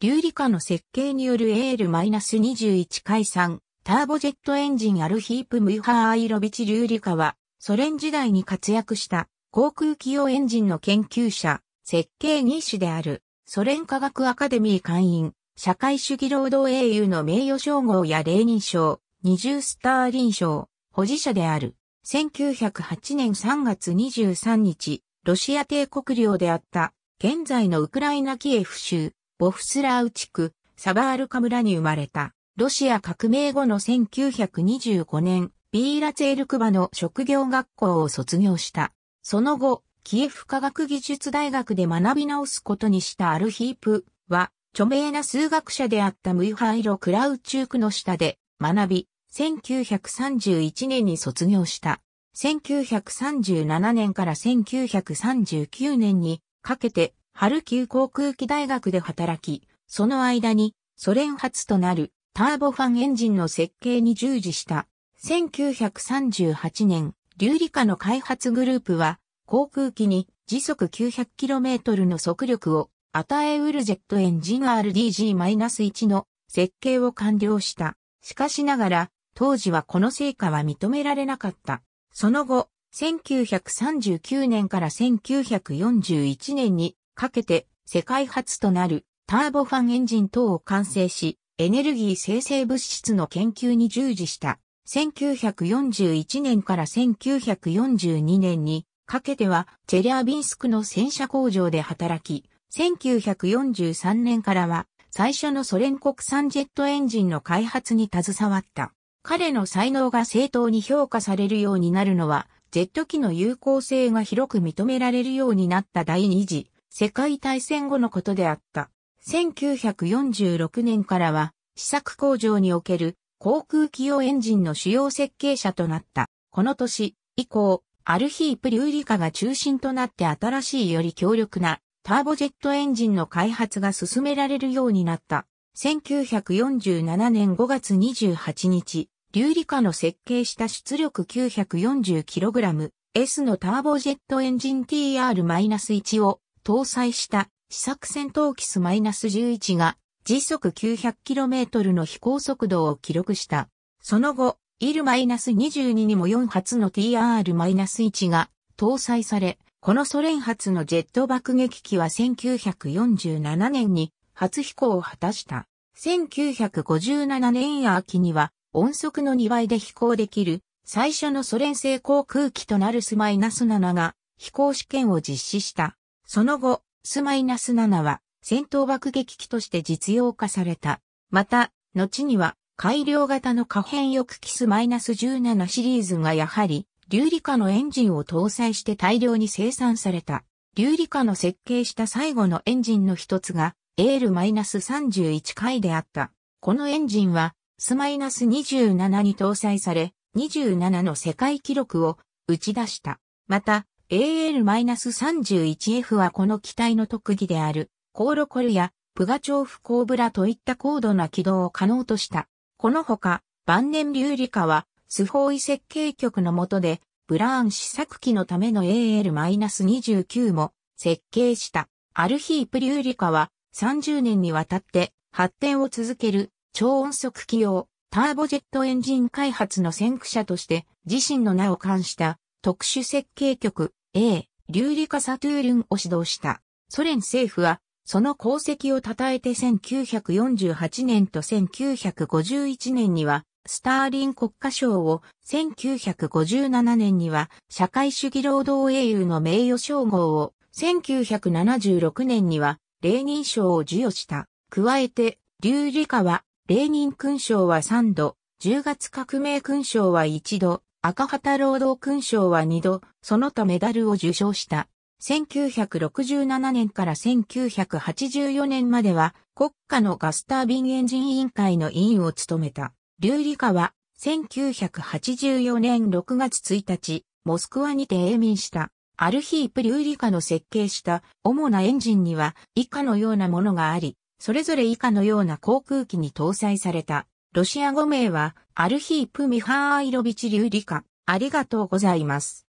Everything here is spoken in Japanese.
流理科の設計による AL-21 解散、ターボジェットエンジンアルヒープ・ムイハー・アイロビチ・流理科は、ソ連時代に活躍した航空機用エンジンの研究者、設計技師である、ソ連科学アカデミー会員、社会主義労働英雄の名誉称号やレーニン賞、二重スターリン賞、保持者である。1908年3月23日、ロシア帝国領であった、現在のウクライナキエフ州、ボフスラウ地区、サバールカ村に生まれた。ロシア革命後の1925年、ビーラツェルクバの職業学校を卒業した。その後、キエフ科学技術大学で学び直すことにしたアルヒープは、著名な数学者であったムイハイロ・クラウチュークの下で学び、1931年に卒業した。1937年から1939年にかけてハルキウ航空機大学で働き、その間にソ連初となるターボファンエンジンの設計に従事した。1938年、流理化の開発グループは、航空機に時速 900km の速力を与えうるジェットエンジン RDG-1 の設計を完了した。しかしながら、当時はこの成果は認められなかった。その後、1939年から1941年にかけて世界初となるターボファンエンジン等を完成し、エネルギー生成物質の研究に従事した。1941年から1942年にかけてはチェリアビンスクの戦車工場で働き、1943年からは最初のソ連国産ジェットエンジンの開発に携わった。彼の才能が正当に評価されるようになるのは、ジェット機の有効性が広く認められるようになった第二次世界大戦後のことであった。1946年からは、試作工場における航空機用エンジンの主要設計者となった。この年以降、アルヒープ・リューリカが中心となって新しいより強力なターボジェットエンジンの開発が進められるようになった。1947年5月28日、リューリカの設計した出力 940kg S のターボジェットエンジン TR-1 を搭載した試作戦闘機ス -11 が時速 900km の飛行速度を記録した。その後、イル -22 にも4発の TR-1 が搭載され、このソ連発のジェット爆撃機は1947年に初飛行を果たした。1957年秋には音速の2倍で飛行できる最初のソ連製航空機となるス -7 が飛行試験を実施した。その後、スマイナス7は戦闘爆撃機として実用化された。また、後には改良型の可変翼機ス1 7シリーズがやはり、流理化のエンジンを搭載して大量に生産された。流理化の設計した最後のエンジンの一つが、エール -31 回であった。このエンジンは、スマイナス2 7に搭載され、27の世界記録を打ち出した。また、AL-31F はこの機体の特技である、コーロコルや、プガチョーフコーブラといった高度な軌道を可能とした。このほか、晩年リューリカは、スホーイ設計局の下で、ブラーン試作機のための AL-29 も設計した。アルヒープ・リューリカは30年にわたって発展を続ける超音速機用ターボジェットエンジン開発の先駆者として自身の名を冠した特殊設計局 A、リューリカ・サトゥールンを指導した。ソ連政府は、その功績を称えて1948年と1951年には、スターリン国家賞を、1957年には、社会主義労働英雄の名誉称号を、1976年には、レーニン賞を授与した。加えて、リューリカは、レーニン勲章は3度、10月革命勲章は1度、赤旗労働勲章は2度、その他メダルを受賞した。1967年から1984年までは国家のガスタービンエンジン委員会の委員を務めた。劉理カは1984年6月1日、モスクワにて永眠した。アルヒープ・リューリカの設計した主なエンジンには以下のようなものがあり、それぞれ以下のような航空機に搭載された。ロシア語名は、アルヒープ・ミハーイロビチ・リューリカ。ありがとうございます。